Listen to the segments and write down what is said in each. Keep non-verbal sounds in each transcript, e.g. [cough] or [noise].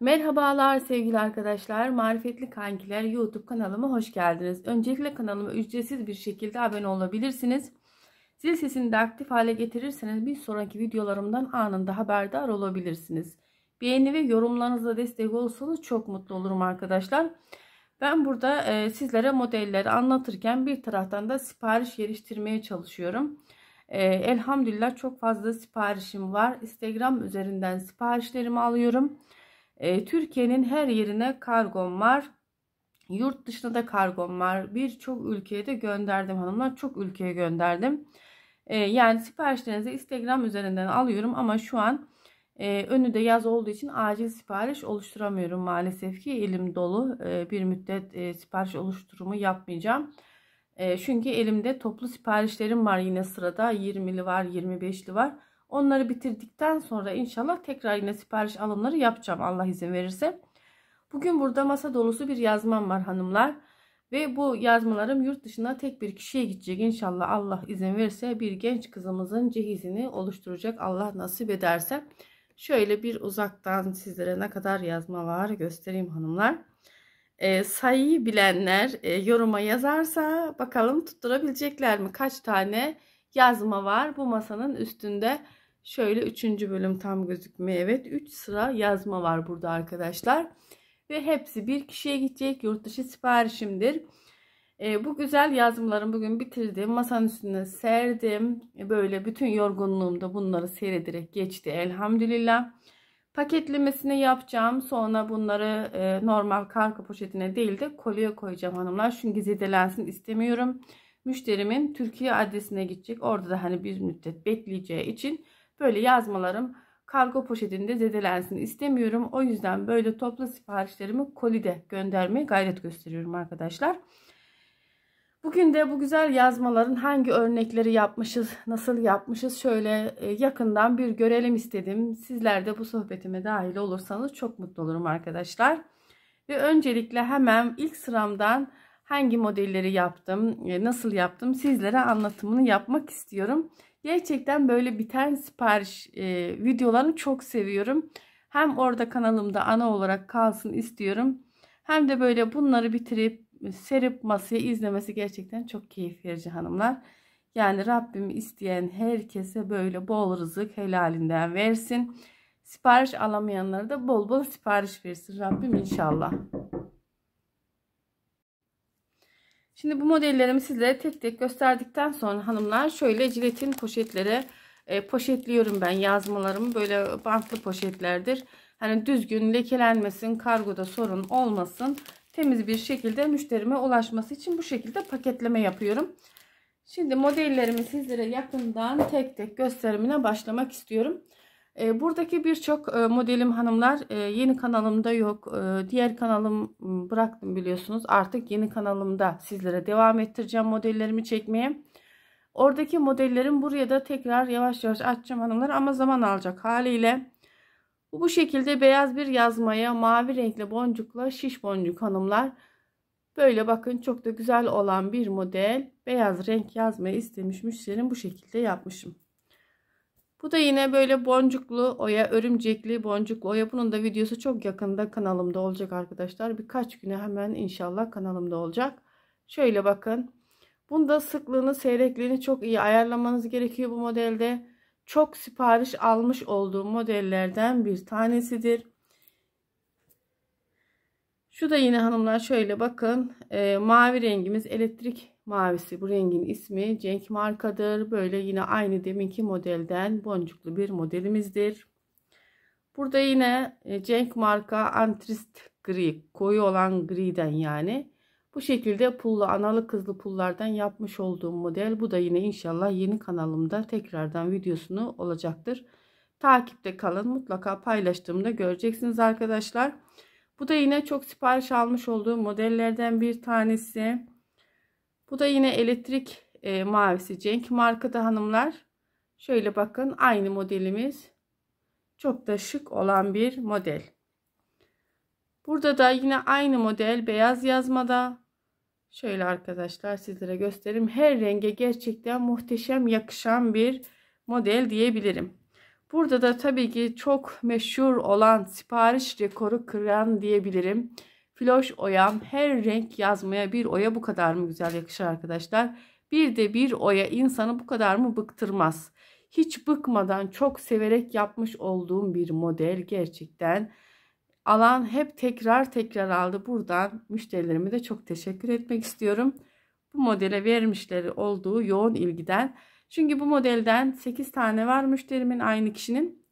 Merhabalar sevgili arkadaşlar. Marifetli Kankiler YouTube kanalıma hoş geldiniz. Öncelikle kanalıma ücretsiz bir şekilde abone olabilirsiniz. Zil sesini de aktif hale getirirseniz bir sonraki videolarımdan anında haberdar olabilirsiniz. Beğeni ve yorumlarınızla destek olsanız çok mutlu olurum arkadaşlar. Ben burada e, sizlere modelleri anlatırken bir taraftan da sipariş geliştirmeye çalışıyorum. E, elhamdülillah çok fazla siparişim var. Instagram üzerinden siparişlerimi alıyorum. E, Türkiye'nin her yerine kargom var. Yurt dışında da kargom var. Birçok ülkeye de gönderdim hanımlar. Çok ülkeye gönderdim. E, yani siparişlerinizi Instagram üzerinden alıyorum ama şu an e, önü de yaz olduğu için acil sipariş oluşturamıyorum maalesef ki elim dolu. E, bir müddet sipariş oluşturumu yapmayacağım. çünkü elimde toplu siparişlerim var yine sırada. 20'li var, 25'li var. Onları bitirdikten sonra inşallah tekrar yine sipariş alımları yapacağım Allah izin verirse. Bugün burada masa dolusu bir yazmam var hanımlar. Ve bu yazmalarım yurt dışına tek bir kişiye gidecek inşallah Allah izin verirse bir genç kızımızın cehizini oluşturacak Allah nasip ederse. Şöyle bir uzaktan sizlere ne kadar yazma var göstereyim hanımlar. E, sayıyı bilenler e, yoruma yazarsa bakalım tutturabilecekler mi? Kaç tane yazma var bu masanın üstünde? Şöyle üçüncü bölüm tam gözükmüyor. Evet 3 sıra yazma var burada arkadaşlar. Ve hepsi bir kişiye gidecek yurt dışı siparişimdir. E, bu güzel yazmalarımı bugün bitirdim. Masanın üstüne serdim. E, böyle bütün yorgunluğumda bunları seyrederek geçti elhamdülillah. Paketlemesini yapacağım. Sonra bunları e, normal karga poşetine değil de kolye koyacağım hanımlar. Çünkü zedelensin istemiyorum. Müşterimin Türkiye adresine gidecek. Orada da hani bir müddet bekleyeceği için Böyle yazmalarım kargo poşetinde zedelensin istemiyorum. O yüzden böyle toplu siparişlerimi kolide göndermeye gayret gösteriyorum arkadaşlar. Bugün de bu güzel yazmaların hangi örnekleri yapmışız, nasıl yapmışız şöyle e, yakından bir görelim istedim. Sizler de bu sohbetime dahil olursanız çok mutlu olurum arkadaşlar. Ve öncelikle hemen ilk sıramdan hangi modelleri yaptım, e, nasıl yaptım sizlere anlatımını yapmak istiyorum. Gerçekten böyle biten sipariş e, videolarını çok seviyorum. Hem orada kanalımda ana olarak kalsın istiyorum. Hem de böyle bunları bitirip e, serip masaya izlemesi gerçekten çok keyif verici hanımlar. Yani Rabbim isteyen herkese böyle bol rızık helalinden versin. Sipariş alamayanlara da bol bol sipariş versin Rabbim inşallah. Şimdi bu modellerimi sizlere tek tek gösterdikten sonra hanımlar şöyle jiletin poşetlere e, poşetliyorum ben yazmalarımı. Böyle bantlı poşetlerdir. Hani düzgün lekelenmesin, kargoda sorun olmasın. Temiz bir şekilde müşterime ulaşması için bu şekilde paketleme yapıyorum. Şimdi modellerimi sizlere yakından tek tek gösterimine başlamak istiyorum. E, buradaki birçok e, modelim hanımlar e, yeni kanalımda yok. E, diğer kanalım bıraktım biliyorsunuz. Artık yeni kanalımda sizlere devam ettireceğim modellerimi çekmeye. Oradaki modellerim buraya da tekrar yavaş yavaş açacağım hanımlar ama zaman alacak haliyle. Bu şekilde beyaz bir yazmaya mavi renkli boncukla şiş boncuk hanımlar. Böyle bakın çok da güzel olan bir model. Beyaz renk yazmaya istemiş müşterim bu şekilde yapmışım. Bu da yine böyle boncuklu oya, örümcekli boncuklu oya. Bunun da videosu çok yakında kanalımda olacak arkadaşlar. Birkaç güne hemen inşallah kanalımda olacak. Şöyle bakın. Bunda sıklığını, seyrekliğini çok iyi ayarlamanız gerekiyor bu modelde. Çok sipariş almış olduğum modellerden bir tanesidir. Şu da yine hanımlar şöyle bakın. E, mavi rengimiz elektrik mavisi. Bu rengin ismi Cenk markadır. Böyle yine aynı deminki modelden boncuklu bir modelimizdir. Burada yine e, Cenk marka antrist gri, koyu olan griden yani. Bu şekilde pullu, analı kızlı pullardan yapmış olduğum model. Bu da yine inşallah yeni kanalımda tekrardan videosunu olacaktır. Takipte kalın. Mutlaka paylaştığımda göreceksiniz arkadaşlar. Bu da yine çok sipariş almış olduğum modellerden bir tanesi. Bu da yine elektrik e, mavisi Cenk markada hanımlar. Şöyle bakın aynı modelimiz. Çok da şık olan bir model. Burada da yine aynı model beyaz yazmada. Şöyle arkadaşlar sizlere göstereyim. Her renge gerçekten muhteşem yakışan bir model diyebilirim. Burada da tabii ki çok meşhur olan sipariş rekoru kıran diyebilirim. Floş oyam her renk yazmaya bir oya bu kadar mı güzel yakışır arkadaşlar. Bir de bir oya insanı bu kadar mı bıktırmaz. Hiç bıkmadan çok severek yapmış olduğum bir model gerçekten. Alan hep tekrar tekrar aldı. Buradan müşterilerime de çok teşekkür etmek istiyorum. Bu modele vermişleri olduğu yoğun ilgiden. Çünkü bu modelden 8 tane var müşterimin aynı kişinin.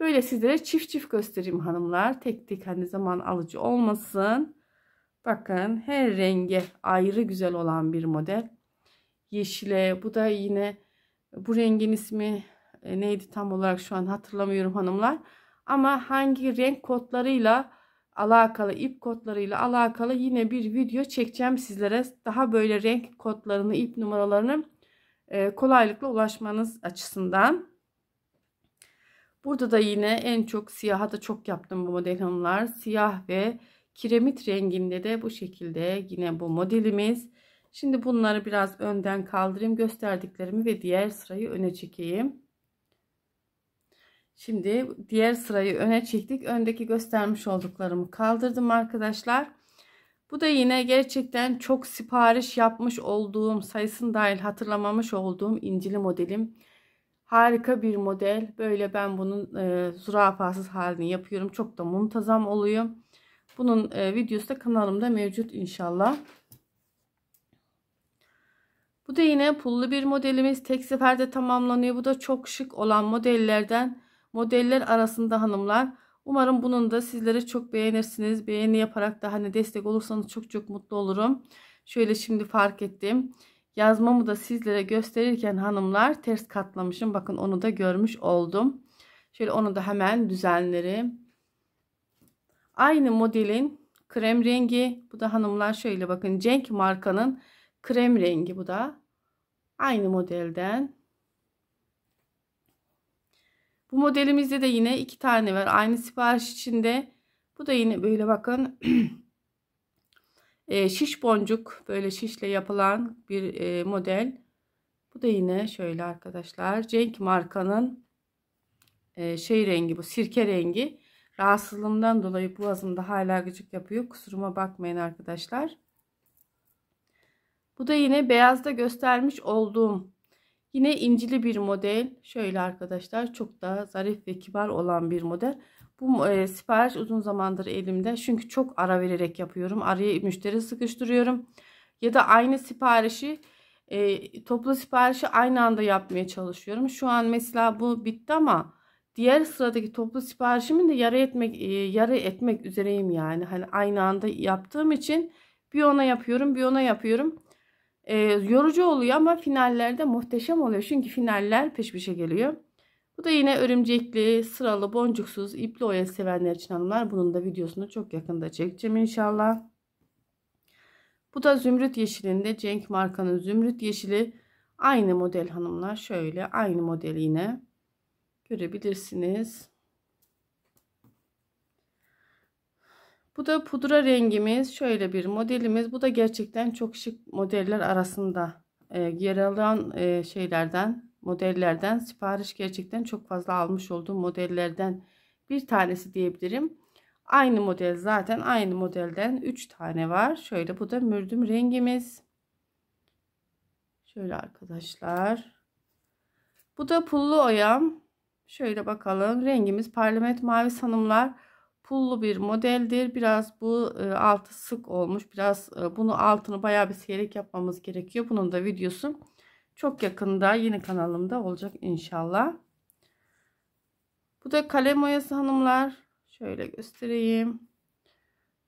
Böyle sizlere çift çift göstereyim hanımlar. Tek tek hani zaman alıcı olmasın. Bakın her renge ayrı güzel olan bir model. Yeşile bu da yine bu rengin ismi e, neydi tam olarak şu an hatırlamıyorum hanımlar. Ama hangi renk kodlarıyla alakalı ip kodlarıyla alakalı yine bir video çekeceğim sizlere. Daha böyle renk kodlarını ip numaralarını e, kolaylıkla ulaşmanız açısından. Burada da yine en çok siyaha da çok yaptım bu model hanımlar. Siyah ve kiremit renginde de bu şekilde yine bu modelimiz. Şimdi bunları biraz önden kaldırayım. Gösterdiklerimi ve diğer sırayı öne çekeyim. Şimdi diğer sırayı öne çektik. Öndeki göstermiş olduklarımı kaldırdım arkadaşlar. Bu da yine gerçekten çok sipariş yapmış olduğum sayısını dahil hatırlamamış olduğum incili modelim. Harika bir model. Böyle ben bunun e, zürafasız halini yapıyorum. Çok da muntazam oluyor. Bunun e, videosu da kanalımda mevcut inşallah. Bu da yine pullu bir modelimiz. Tek seferde tamamlanıyor. Bu da çok şık olan modellerden. Modeller arasında hanımlar. Umarım bunun da sizlere çok beğenirsiniz. Beğeni yaparak da hani destek olursanız çok çok mutlu olurum. Şöyle şimdi fark ettim. Yazmamı da sizlere gösterirken hanımlar ters katlamışım. Bakın onu da görmüş oldum. Şöyle onu da hemen düzenlerim. Aynı modelin krem rengi. Bu da hanımlar şöyle bakın. Cenk markanın krem rengi bu da. Aynı modelden. Bu modelimizde de yine iki tane var. Aynı sipariş içinde. Bu da yine böyle bakın. [clears throat] E, şiş boncuk böyle şişle yapılan bir e, model. Bu da yine şöyle arkadaşlar. Cenk markanın e, şey rengi bu sirke rengi. Rahatsızlığımdan dolayı boğazımda hala gıcık yapıyor. Kusuruma bakmayın arkadaşlar. Bu da yine beyazda göstermiş olduğum Yine incili bir model. Şöyle arkadaşlar çok da zarif ve kibar olan bir model. Bu e, sipariş uzun zamandır elimde. Çünkü çok ara vererek yapıyorum. Araya müşteri sıkıştırıyorum. Ya da aynı siparişi e, toplu siparişi aynı anda yapmaya çalışıyorum. Şu an mesela bu bitti ama diğer sıradaki toplu siparişimi de yarı etmek e, yarı etmek üzereyim yani. Hani aynı anda yaptığım için bir ona yapıyorum, bir ona yapıyorum e, yorucu oluyor ama finallerde muhteşem oluyor. Çünkü finaller peş peşe geliyor. Bu da yine örümcekli, sıralı, boncuksuz, ipli oya sevenler için hanımlar. Bunun da videosunu çok yakında çekeceğim inşallah. Bu da zümrüt yeşilinde Cenk markanın zümrüt yeşili. Aynı model hanımlar şöyle aynı model yine görebilirsiniz. Bu da pudra rengimiz. Şöyle bir modelimiz. Bu da gerçekten çok şık modeller arasında e, yer alan e, şeylerden, modellerden sipariş gerçekten çok fazla almış olduğum modellerden bir tanesi diyebilirim. Aynı model zaten aynı modelden 3 tane var. Şöyle bu da mürdüm rengimiz. Şöyle arkadaşlar. Bu da pullu oyam. Şöyle bakalım. Rengimiz parlament mavi sanımlar pullu bir modeldir. Biraz bu e, altı sık olmuş. Biraz e, bunu altını bayağı bir seyrek yapmamız gerekiyor. Bunun da videosu çok yakında yeni kanalımda olacak inşallah. Bu da kalem oyası hanımlar. Şöyle göstereyim.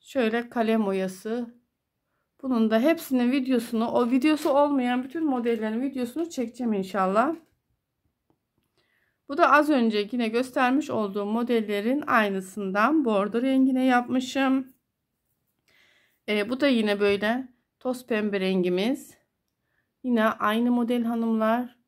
Şöyle kalem oyası. Bunun da hepsinin videosunu, o videosu olmayan bütün modellerin videosunu çekeceğim inşallah. Bu da az önce yine göstermiş olduğum modellerin aynısından bordo rengine yapmışım. E, bu da yine böyle toz pembe rengimiz. Yine aynı model hanımlar.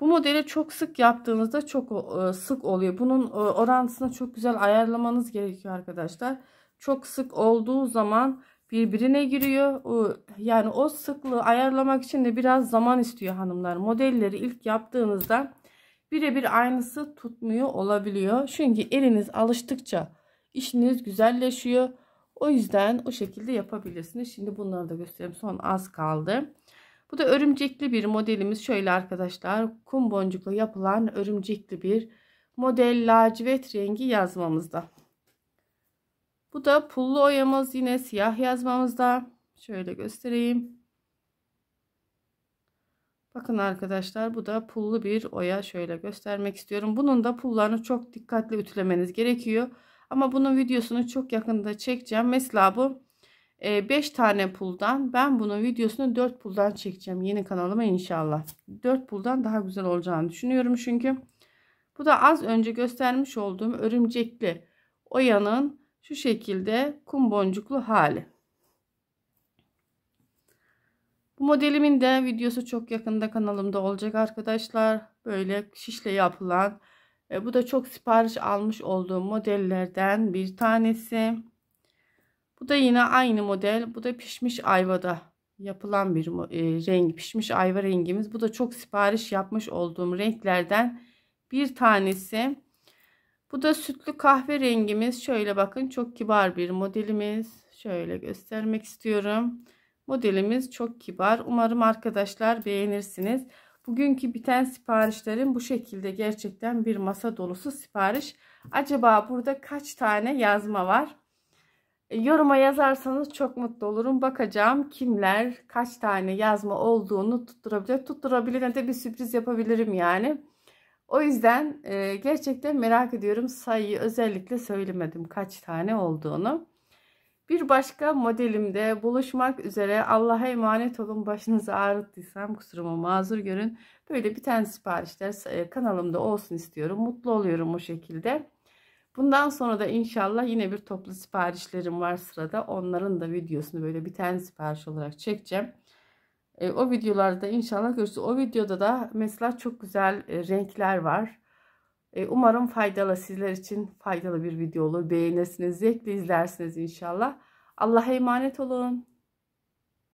Bu modeli çok sık yaptığınızda çok e, sık oluyor. Bunun e, orantısını çok güzel ayarlamanız gerekiyor arkadaşlar. Çok sık olduğu zaman birbirine giriyor. Yani o sıklığı ayarlamak için de biraz zaman istiyor hanımlar. Modelleri ilk yaptığınızda birebir aynısı tutmuyor olabiliyor. Çünkü eliniz alıştıkça işiniz güzelleşiyor. O yüzden o şekilde yapabilirsiniz. Şimdi bunları da göstereyim. Son az kaldı. Bu da örümcekli bir modelimiz. Şöyle arkadaşlar kum boncukla yapılan örümcekli bir model lacivert rengi yazmamızda. Bu da pullu oyamız yine siyah yazmamızda. Şöyle göstereyim. Bakın arkadaşlar bu da pullu bir oya şöyle göstermek istiyorum. Bunun da pullarını çok dikkatli ütülemeniz gerekiyor. Ama bunun videosunu çok yakında çekeceğim. Mesela bu 5 e, tane puldan ben bunun videosunu 4 puldan çekeceğim yeni kanalıma inşallah. 4 puldan daha güzel olacağını düşünüyorum çünkü. Bu da az önce göstermiş olduğum örümcekli oyanın şu şekilde kum boncuklu hali. Bu modelimin de videosu çok yakında kanalımda olacak arkadaşlar. Böyle şişle yapılan. E, bu da çok sipariş almış olduğum modellerden bir tanesi. Bu da yine aynı model. Bu da pişmiş ayvada yapılan bir e, renk. Pişmiş ayva rengimiz. Bu da çok sipariş yapmış olduğum renklerden bir tanesi. Bu da sütlü kahve rengimiz. Şöyle bakın çok kibar bir modelimiz. Şöyle göstermek istiyorum. Modelimiz çok kibar. Umarım arkadaşlar beğenirsiniz. Bugünkü biten siparişlerin bu şekilde gerçekten bir masa dolusu sipariş. Acaba burada kaç tane yazma var? E, yoruma yazarsanız çok mutlu olurum. Bakacağım kimler kaç tane yazma olduğunu tutturabilir. Tutturabilene de bir sürpriz yapabilirim yani. O yüzden e, gerçekten merak ediyorum sayıyı özellikle söylemedim kaç tane olduğunu. Bir başka modelimde buluşmak üzere. Allah'a emanet olun. Başınızı ağrıttıysam kusuruma mazur görün. Böyle bir tane siparişler e, kanalımda olsun istiyorum. Mutlu oluyorum o şekilde. Bundan sonra da inşallah yine bir toplu siparişlerim var sırada. Onların da videosunu böyle bir tane sipariş olarak çekeceğim. E, o videolarda inşallah görürsünüz. O videoda da mesela çok güzel e, renkler var. E, umarım faydalı sizler için faydalı bir video olur. Beğenirsiniz, zevkle izlersiniz inşallah. Allah'a emanet olun.